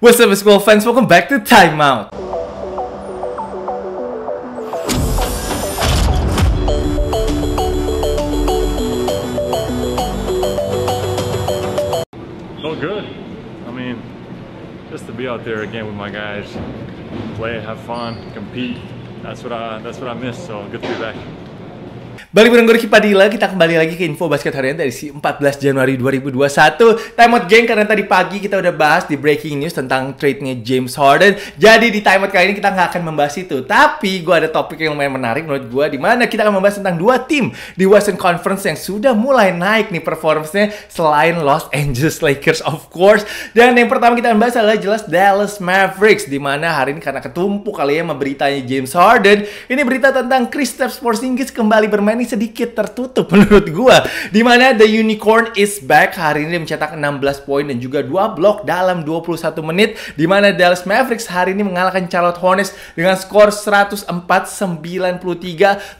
What's up, school fans? Welcome back to Timeout. Oh, good. I mean, just to be out there again with my guys, play, have fun, compete. That's what I that's what I miss. So good to be back. Balik bareng gue Riki Padilla, kita kembali lagi ke info basket harian dari si 14 Januari 2021. Time out geng, karena tadi pagi kita udah bahas di breaking news tentang trade-nya James Harden. Jadi di time out kali ini kita nggak akan membahas itu. Tapi gue ada topik yang lumayan menarik menurut gue, di mana kita akan membahas tentang dua tim di Western Conference yang sudah mulai naik nih performance-nya selain Los Angeles Lakers of course. Dan yang pertama kita akan bahas adalah jelas Dallas Mavericks, di mana hari ini karena ketumpuk kali ya memberitanya James Harden. Ini berita tentang Kristaps Porzingis kembali bermain ini sedikit tertutup menurut gue. Dimana The Unicorn is back hari ini mencetak 16 poin dan juga 2 blok dalam 21 menit. Dimana Dallas Mavericks hari ini mengalahkan Charlotte Hornets dengan skor 104-93.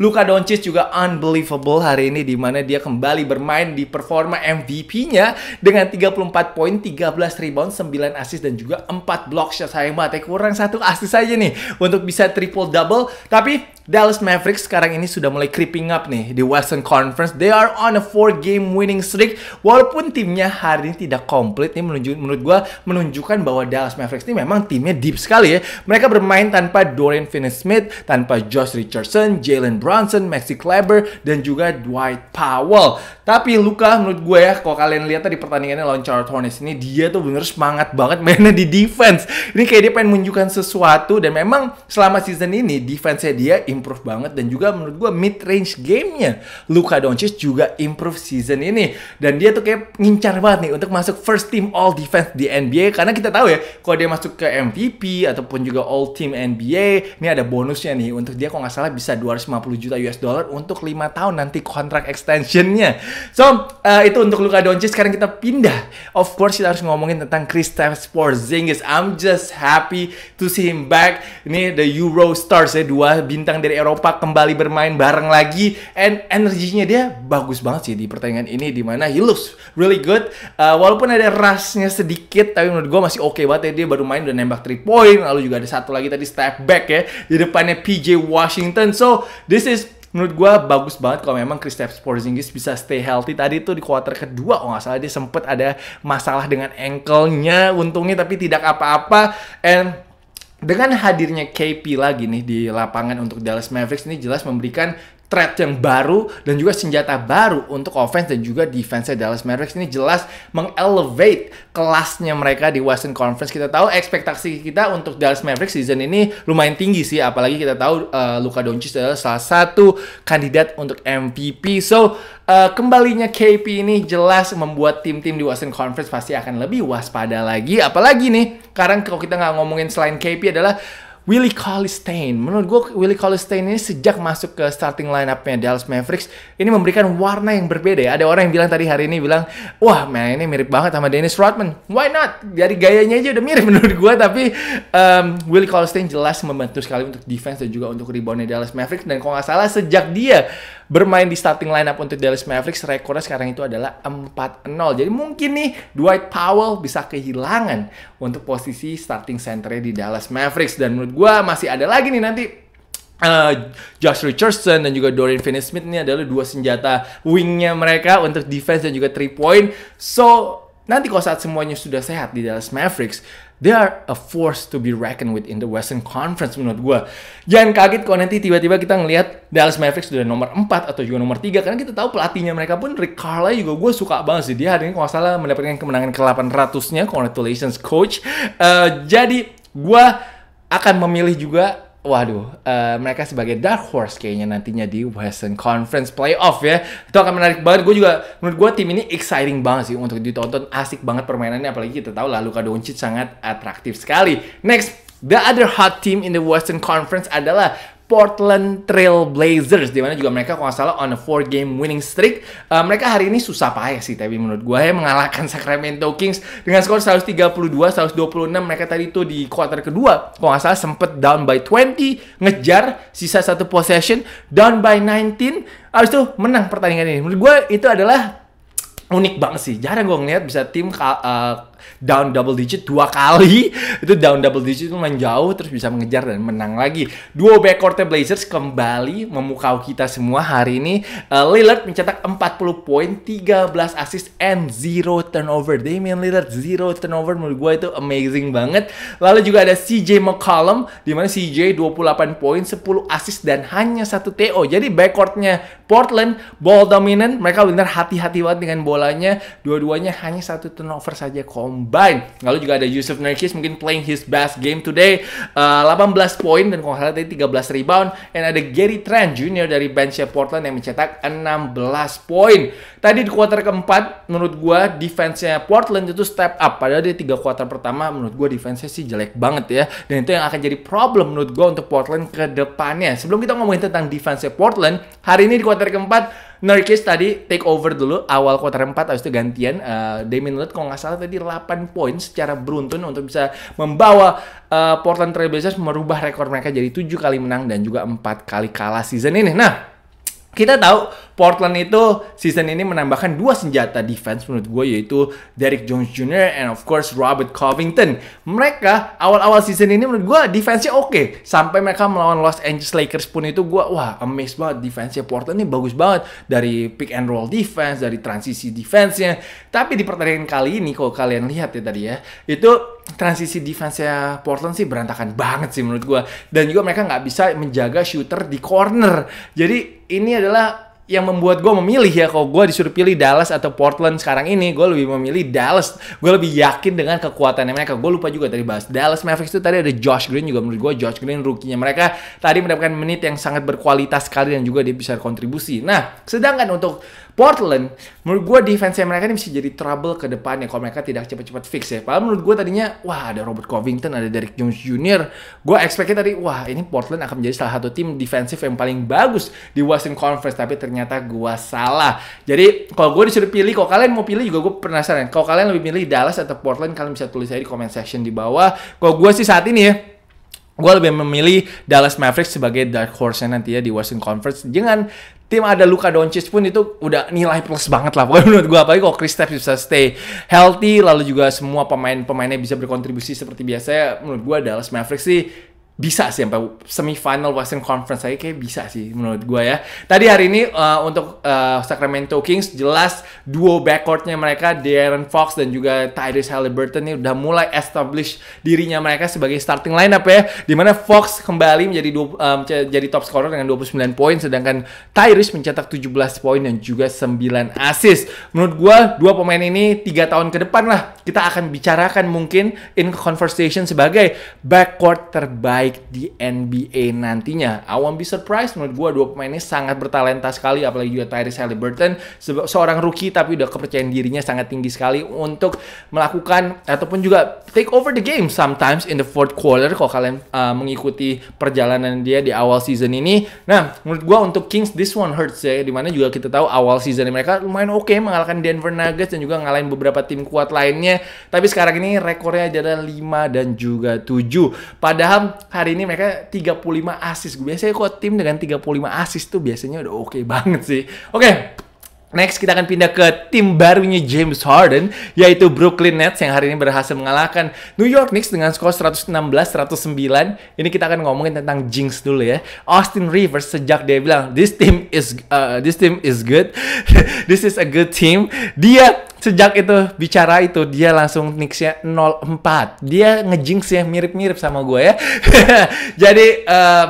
Luka Doncic juga unbelievable hari ini dimana dia kembali bermain di performa MVP-nya dengan 34 poin, 13 rebound, 9 assist dan juga 4 blok shot. Sayang banget, ya, kurang satu assist saja nih untuk bisa triple double. Tapi Dallas Mavericks sekarang ini sudah mulai creeping up nih di Western Conference. They are on a four game winning streak. Walaupun timnya hari ini tidak komplit, nih, menunjuk, menurut gue menunjukkan bahwa Dallas Mavericks ini memang timnya deep sekali ya. Mereka bermain tanpa Dorian Finney-Smith, tanpa Josh Richardson, Jalen Brunson, Maxi Kleber, dan juga Dwight Powell. Tapi Luka menurut gue ya, kalau kalian lihat tadi pertandingannya lawan Charlotte Hornets ini, dia tuh bener semangat banget mainnya di defense. Ini kayak dia pengen menunjukkan sesuatu, dan memang selama season ini defense-nya dia improve banget dan juga menurut gue mid range gamenya Luka Doncic juga improve season ini dan dia tuh kayak ngincar banget nih untuk masuk first team all defense di NBA karena kita tahu ya kalau dia masuk ke MVP ataupun juga all team NBA ini ada bonusnya nih untuk dia kalau nggak salah bisa 250 juta US dollar untuk 5 tahun nanti kontrak extensionnya so uh, itu untuk Luka Doncic sekarang kita pindah of course kita harus ngomongin tentang Kristaps Porzingis I'm just happy to see him back ini the Euro Stars ya dua bintang dari Eropa kembali bermain bareng lagi and energinya dia bagus banget sih di pertandingan ini di mana he looks really good uh, walaupun ada rasnya sedikit tapi menurut gue masih oke okay banget ya dia baru main udah nembak 3 point lalu juga ada satu lagi tadi step back ya di depannya PJ Washington so this is menurut gue bagus banget kalau memang Kristaps Porzingis bisa stay healthy tadi itu di kuarter kedua oh nggak salah dia sempet ada masalah dengan ankle-nya untungnya tapi tidak apa-apa and dengan hadirnya KP lagi nih di lapangan untuk Dallas Mavericks ini jelas memberikan threat yang baru dan juga senjata baru untuk offense dan juga defense Dallas Mavericks ini jelas mengelevate kelasnya mereka di Western Conference. Kita tahu ekspektasi kita untuk Dallas Mavericks season ini lumayan tinggi sih, apalagi kita tahu uh, Luka Doncic adalah salah satu kandidat untuk MVP. So, uh, kembalinya KP ini jelas membuat tim-tim di Western Conference pasti akan lebih waspada lagi, apalagi nih sekarang kalau kita nggak ngomongin selain KP adalah Willie Stein, Menurut gue Willie Stein ini sejak masuk ke starting lineup-nya Dallas Mavericks ini memberikan warna yang berbeda ya. Ada orang yang bilang tadi hari ini bilang, "Wah, man ini mirip banget sama Dennis Rodman." Why not? Dari gayanya aja udah mirip menurut gue tapi um, Willie Stein jelas membantu sekali untuk defense dan juga untuk reboundnya Dallas Mavericks dan kalau nggak salah sejak dia bermain di starting lineup untuk Dallas Mavericks rekornya sekarang itu adalah 4-0. Jadi mungkin nih Dwight Powell bisa kehilangan untuk posisi starting centernya di Dallas Mavericks dan menurut gue masih ada lagi nih nanti Uh, Josh Richardson dan juga Dorian Finney-Smith ini adalah dua senjata wingnya mereka untuk defense dan juga three point. So nanti kalau saat semuanya sudah sehat di Dallas Mavericks, they are a force to be reckoned with in the Western Conference menurut gue. Jangan kaget kalau nanti tiba-tiba kita ngelihat Dallas Mavericks sudah nomor 4 atau juga nomor 3 karena kita tahu pelatihnya mereka pun Rick Carlisle juga gue suka banget sih dia hari ini kalau salah mendapatkan kemenangan ke 800-nya. Congratulations coach. Uh, jadi gue akan memilih juga Waduh, uh, mereka sebagai dark horse kayaknya nantinya di Western Conference Playoff ya. Itu akan menarik banget. Gue juga, menurut gue tim ini exciting banget sih untuk ditonton. Asik banget permainannya, apalagi kita tahu lah Luka Doncic sangat atraktif sekali. Next, the other hot team in the Western Conference adalah Portland Trail Blazers di mana juga mereka kalau nggak salah on a four game winning streak. Uh, mereka hari ini susah payah sih tapi menurut gue ya mengalahkan Sacramento Kings dengan skor 132 126 mereka tadi tuh di quarter kedua kalau nggak salah sempet down by 20 ngejar sisa satu possession down by 19 abis itu menang pertandingan ini. Menurut gue itu adalah unik banget sih. Jarang gue ngeliat bisa tim uh, down double digit dua kali itu down double digit itu main jauh terus bisa mengejar dan menang lagi dua backcourt Blazers kembali memukau kita semua hari ini uh, Lillard mencetak 40 poin 13 assist and zero turnover Damian Lillard zero turnover menurut gue itu amazing banget lalu juga ada CJ McCollum di mana CJ 28 poin 10 assist dan hanya satu TO jadi backcourtnya Portland ball dominant mereka benar hati-hati banget dengan bolanya dua-duanya hanya satu turnover saja kom combine. Lalu juga ada Yusuf Nurkic mungkin playing his best game today. Uh, eh, 18 poin dan kalau tadi 13 rebound. Dan ada Gary Trent Jr. dari benchnya Portland yang mencetak 16 poin. Tadi di kuarter keempat, menurut gue defense-nya Portland itu step up. Padahal di tiga kuarter pertama, menurut gue defense-nya sih jelek banget ya. Dan itu yang akan jadi problem menurut gue untuk Portland ke depannya. Sebelum kita ngomongin tentang defense Portland, hari ini di kuarter keempat, Nurkic tadi take over dulu awal kuarter 4 habis itu gantian uh, eh, Damian Lillard kalau nggak salah tadi 8 poin secara beruntun untuk bisa membawa uh, Portland Blazers merubah rekor mereka jadi 7 kali menang dan juga 4 kali kalah season ini. Nah, kita tahu Portland itu season ini menambahkan dua senjata defense menurut gue yaitu Derek Jones Jr. and of course Robert Covington. Mereka awal-awal season ini menurut gue defense-nya oke. Okay. Sampai mereka melawan Los Angeles Lakers pun itu gue wah amazed banget defense-nya Portland ini bagus banget dari pick and roll defense, dari transisi defense-nya. Tapi di pertandingan kali ini kalau kalian lihat ya tadi ya, itu transisi defense-nya Portland sih berantakan banget sih menurut gue. Dan juga mereka nggak bisa menjaga shooter di corner. Jadi ini adalah yang membuat gue memilih ya kalau gue disuruh pilih Dallas atau Portland sekarang ini gue lebih memilih Dallas gue lebih yakin dengan kekuatannya mereka gue lupa juga tadi bahas Dallas Mavericks itu tadi ada Josh Green juga menurut gue Josh Green rukinya mereka tadi mendapatkan menit yang sangat berkualitas sekali dan juga dia bisa kontribusi nah sedangkan untuk Portland menurut gue defense mereka ini bisa jadi trouble ke depannya kalau mereka tidak cepat-cepat fix ya padahal menurut gue tadinya wah ada Robert Covington ada Derek Jones Jr gue expectnya tadi wah ini Portland akan menjadi salah satu tim defensif yang paling bagus di Western Conference tapi ternyata ternyata gua salah. Jadi kalau gua disuruh pilih, kalau kalian mau pilih juga gue penasaran. Kalau kalian lebih milih Dallas atau Portland, kalian bisa tulis aja di comment section di bawah. Kalau gua sih saat ini ya, gue lebih memilih Dallas Mavericks sebagai dark horse-nya nanti ya di Western Conference. Jangan tim ada Luka Doncic pun itu udah nilai plus banget lah pokoknya menurut gue apalagi kalau Chris Stapps bisa stay healthy lalu juga semua pemain-pemainnya bisa berkontribusi seperti biasa menurut gue Dallas Mavericks sih bisa sih sampai semifinal Western Conference saya kayak bisa sih menurut gue ya. Tadi hari ini uh, untuk uh, Sacramento Kings jelas duo backcourtnya mereka De'Aaron Fox dan juga Tyrese Halliburton ini udah mulai establish dirinya mereka sebagai starting lineup ya. Dimana Fox kembali menjadi dua, um, jadi top scorer dengan 29 poin sedangkan Tyrese mencetak 17 poin dan juga 9 assist. Menurut gue dua pemain ini tiga tahun ke depan lah kita akan bicarakan mungkin in conversation sebagai backcourt terbaik baik di NBA nantinya. I won't be surprised menurut gue dua pemain ini sangat bertalenta sekali apalagi juga Tyrese Halliburton seorang rookie tapi udah kepercayaan dirinya sangat tinggi sekali untuk melakukan ataupun juga take over the game sometimes in the fourth quarter kalau kalian uh, mengikuti perjalanan dia di awal season ini. Nah, menurut gue untuk Kings this one hurts ya dimana juga kita tahu awal season mereka lumayan oke okay, mengalahkan Denver Nuggets dan juga ngalahin beberapa tim kuat lainnya. Tapi sekarang ini rekornya adalah 5 dan juga 7. Padahal hari ini mereka 35 asis Biasanya kok tim dengan 35 asis tuh biasanya udah oke okay banget sih. Oke, okay, Next, kita akan pindah ke tim barunya James Harden, yaitu Brooklyn Nets yang hari ini berhasil mengalahkan New York Knicks dengan skor 116-109. Ini kita akan ngomongin tentang jinx dulu ya. Austin Rivers sejak dia bilang, this team is uh, this team is good, this is a good team. Dia sejak itu bicara itu dia langsung 0 04 dia nge-jinx ya mirip-mirip sama gue ya jadi um,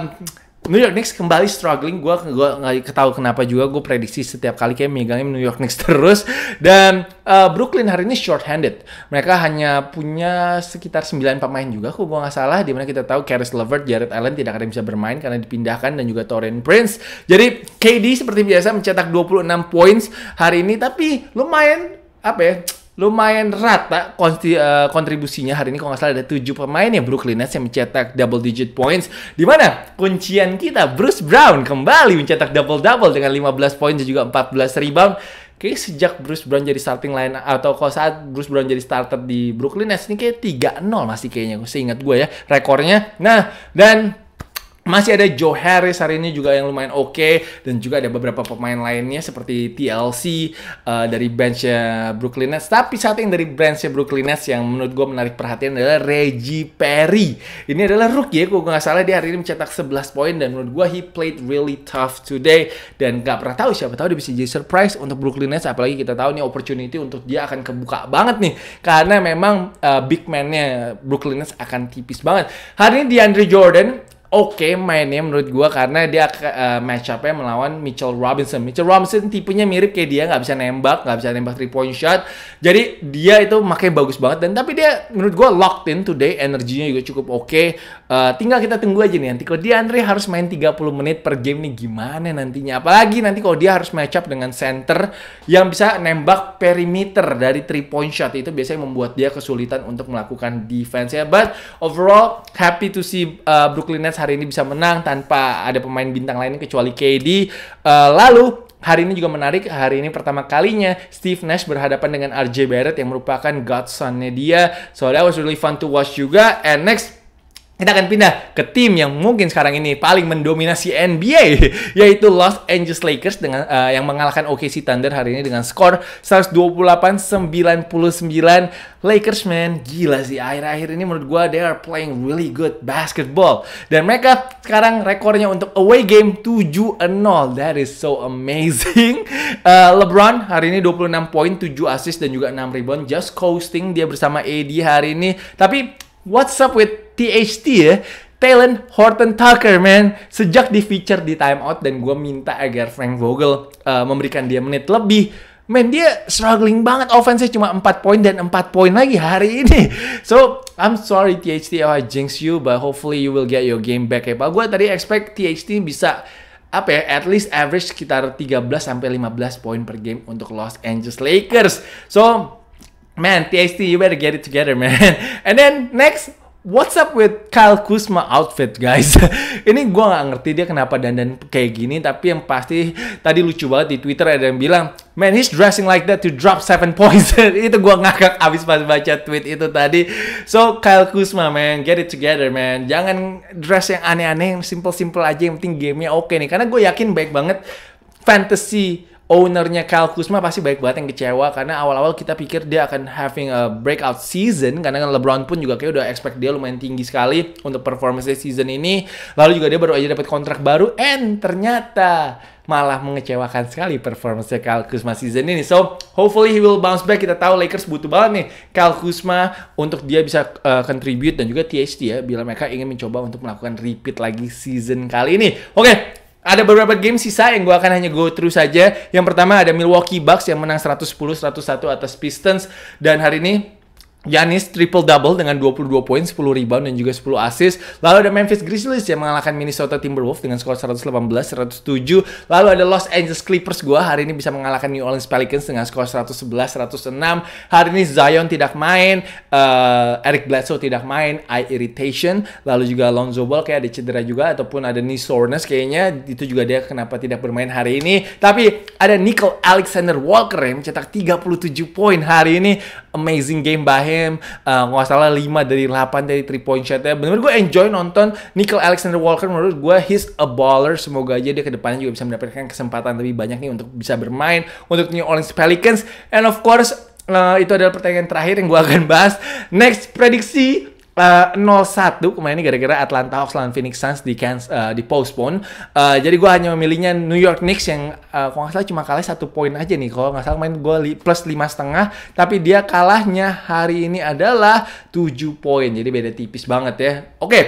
New York Knicks kembali struggling. Gue gua nggak ketahu kenapa juga. Gue prediksi setiap kali kayak megangin New York Knicks terus. Dan uh, Brooklyn hari ini short-handed. Mereka hanya punya sekitar 9 pemain juga. Kok gue nggak salah. Dimana kita tahu Caris Levert, Jared Allen tidak akan bisa bermain karena dipindahkan dan juga Torin Prince. Jadi KD seperti biasa mencetak 26 points hari ini. Tapi lumayan apa ya? lumayan rata eh, kontribusinya hari ini kalau nggak salah ada tujuh pemain ya Brooklyn Nets yang mencetak double digit points di mana kuncian kita Bruce Brown kembali mencetak double double dengan 15 poin dan juga 14 rebound Oke, sejak Bruce Brown jadi starting line atau kalau saat Bruce Brown jadi starter di Brooklyn Nets ini kayak 3-0 masih kayaknya seingat gue ya rekornya nah dan masih ada Joe Harris hari ini juga yang lumayan oke okay. dan juga ada beberapa pemain lainnya seperti TLC uh, eh, dari benchnya Brooklyn Nets. Tapi satu yang dari benchnya Brooklyn Nets yang menurut gue menarik perhatian adalah Reggie Perry. Ini adalah rookie ya, gue gak salah dia hari ini mencetak 11 poin dan menurut gue he played really tough today dan gak pernah tahu siapa tahu dia bisa jadi surprise untuk Brooklyn Nets apalagi kita tahu nih opportunity untuk dia akan kebuka banget nih karena memang uh, big man-nya Brooklyn Nets akan tipis banget. Hari ini DeAndre Jordan oke okay mainnya menurut gue karena dia uh, eh, match up-nya melawan Mitchell Robinson. Mitchell Robinson tipenya mirip kayak dia nggak bisa nembak, nggak bisa nembak three point shot. Jadi dia itu makanya bagus banget dan tapi dia menurut gue locked in today, energinya juga cukup oke. Okay. Uh, eh, tinggal kita tunggu aja nih nanti kalau dia Andre harus main 30 menit per game nih gimana nantinya. Apalagi nanti kalau dia harus match up dengan center yang bisa nembak perimeter dari three point shot itu biasanya membuat dia kesulitan untuk melakukan defense ya. But overall happy to see uh, Brooklyn Nets hari ini bisa menang tanpa ada pemain bintang lain kecuali KD. Uh, eh, lalu Hari ini juga menarik, hari ini pertama kalinya Steve Nash berhadapan dengan RJ Barrett yang merupakan godsonnya dia. So that was really fun to watch juga. And next kita akan pindah ke tim yang mungkin sekarang ini paling mendominasi NBA, yaitu Los Angeles Lakers dengan uh, yang mengalahkan OKC Thunder hari ini dengan skor 128-99. Lakers man, gila sih akhir-akhir ini menurut gua they are playing really good basketball. Dan mereka sekarang rekornya untuk away game 7-0. That is so amazing. Uh, LeBron hari ini 26 poin, 7 assist dan juga 6 rebound just coasting dia bersama AD hari ini. Tapi what's up with THT ya Talent Horton Tucker man sejak di feature di Time Out dan gue minta agar Frank Vogel uh, memberikan dia menit lebih Man, dia struggling banget offense cuma 4 poin dan 4 poin lagi hari ini. So, I'm sorry THT, oh, I jinx you, but hopefully you will get your game back ya Pak. Gue tadi expect THT bisa apa ya, at least average sekitar 13 sampai 15 poin per game untuk Los Angeles Lakers. So, man, THT you better get it together, man. And then next What's up with Kyle Kuzma outfit guys? ini gue nggak ngerti dia kenapa dandan kayak gini, tapi yang pasti tadi lucu banget di Twitter ada yang bilang, man he's dressing like that to drop 7 points. itu gue ngakak abis pas baca tweet itu tadi. So Kyle Kuzma man, get it together man. Jangan dress yang aneh-aneh, yang simple-simple aja, yang penting gamenya oke okay nih. Karena gue yakin baik banget fantasy ownernya Kyle Kuzma pasti baik banget yang kecewa karena awal-awal kita pikir dia akan having a breakout season karena kan LeBron pun juga kayak udah expect dia lumayan tinggi sekali untuk performance season ini. Lalu juga dia baru aja dapat kontrak baru and ternyata malah mengecewakan sekali performance Kyle Kuzma season ini. So, hopefully he will bounce back. Kita tahu Lakers butuh banget nih Kyle Kuzma untuk dia bisa uh, contribute dan juga THT ya bila mereka ingin mencoba untuk melakukan repeat lagi season kali ini. Oke, okay, ada beberapa game sisa yang gue akan hanya go through saja. Yang pertama ada Milwaukee Bucks yang menang 110-101 atas Pistons. Dan hari ini Yanis triple double dengan 22 poin, 10 rebound dan juga 10 assist. Lalu ada Memphis Grizzlies yang mengalahkan Minnesota Timberwolves dengan skor 118-107. Lalu ada Los Angeles Clippers gua hari ini bisa mengalahkan New Orleans Pelicans dengan skor 111-106. Hari ini Zion tidak main, uh, Eric Bledsoe tidak main, eye irritation. Lalu juga Lonzo Ball kayak ada cedera juga ataupun ada knee soreness kayaknya itu juga dia kenapa tidak bermain hari ini. Tapi ada Nickel Alexander Walker yang mencetak 37 poin hari ini. Amazing game bahaya game uh, nggak salah 5 dari 8 dari 3 point shotnya bener-bener gue enjoy nonton Nickel Alexander Walker menurut gue he's a baller semoga aja dia kedepannya juga bisa mendapatkan kesempatan lebih banyak nih untuk bisa bermain untuk New Orleans Pelicans and of course uh, itu adalah pertanyaan terakhir yang gue akan bahas next prediksi Uh, eh, 0-1 kemarin ini gara-gara Atlanta Hawks lawan Phoenix Suns di cancel, uh, di postpone. Uh, jadi gue hanya memilihnya New York Knicks yang uh, kalau nggak salah cuma kalah satu poin aja nih. Kalau nggak salah main gue li plus lima setengah, tapi dia kalahnya hari ini adalah 7 poin. Jadi beda tipis banget ya. Oke. Okay.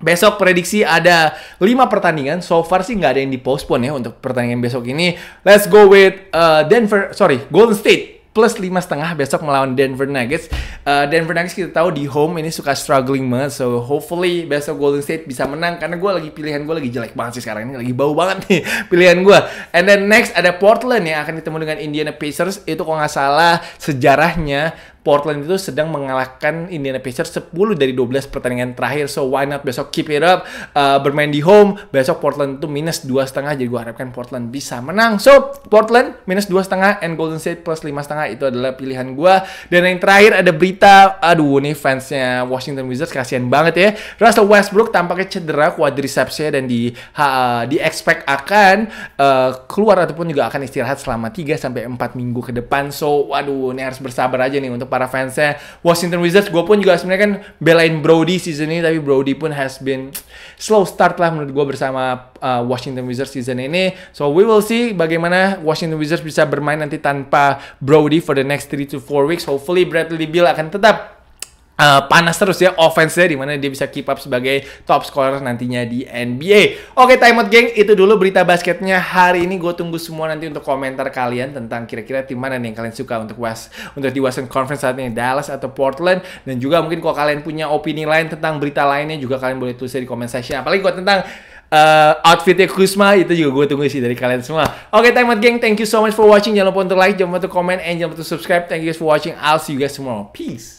Besok prediksi ada 5 pertandingan. So far sih nggak ada yang di postpone ya untuk pertandingan besok ini. Let's go with uh, Denver, sorry, Golden State plus lima setengah besok melawan Denver Nuggets. Uh, Denver Nuggets kita tahu di home ini suka struggling banget, so hopefully besok Golden State bisa menang karena gue lagi pilihan gue lagi jelek banget sih sekarang ini lagi bau banget nih pilihan gue. And then next ada Portland yang akan ditemu dengan Indiana Pacers itu kalau nggak salah sejarahnya Portland itu sedang mengalahkan Indiana Pacers 10 dari 12 pertandingan terakhir. So why not besok keep it up, uh, bermain di home. Besok Portland itu minus dua setengah, jadi gue harapkan Portland bisa menang. So Portland minus dua setengah and Golden State plus lima setengah itu adalah pilihan gue. Dan yang terakhir ada berita, aduh nih fansnya Washington Wizards kasihan banget ya. Russell Westbrook tampaknya cedera quadricepsnya dan di uh, di expect akan uh, keluar ataupun juga akan istirahat selama 3 sampai 4 minggu ke depan. So waduh ini harus bersabar aja nih untuk para fansnya Washington Wizards gue pun juga sebenarnya kan belain Brody season ini tapi Brody pun has been slow start lah menurut gue bersama uh, Washington Wizards season ini so we will see bagaimana Washington Wizards bisa bermain nanti tanpa Brody for the next 3 to 4 weeks hopefully Bradley Beal akan tetap uh, panas terus ya offense-nya di dia bisa keep up sebagai top scorer nantinya di NBA. Oke, okay, timeout geng, itu dulu berita basketnya hari ini. Gue tunggu semua nanti untuk komentar kalian tentang kira-kira tim mana nih yang kalian suka untuk West untuk di Western Conference saat ini Dallas atau Portland dan juga mungkin kalau kalian punya opini lain tentang berita lainnya juga kalian boleh tulis di comment section. Apalagi kalau tentang uh, outfitnya Kusma itu juga gue tunggu sih dari kalian semua. Oke, okay, time out geng. Thank you so much for watching. Jangan lupa untuk like, jangan lupa untuk comment, and jangan lupa untuk subscribe. Thank you guys for watching. I'll see you guys tomorrow. Peace.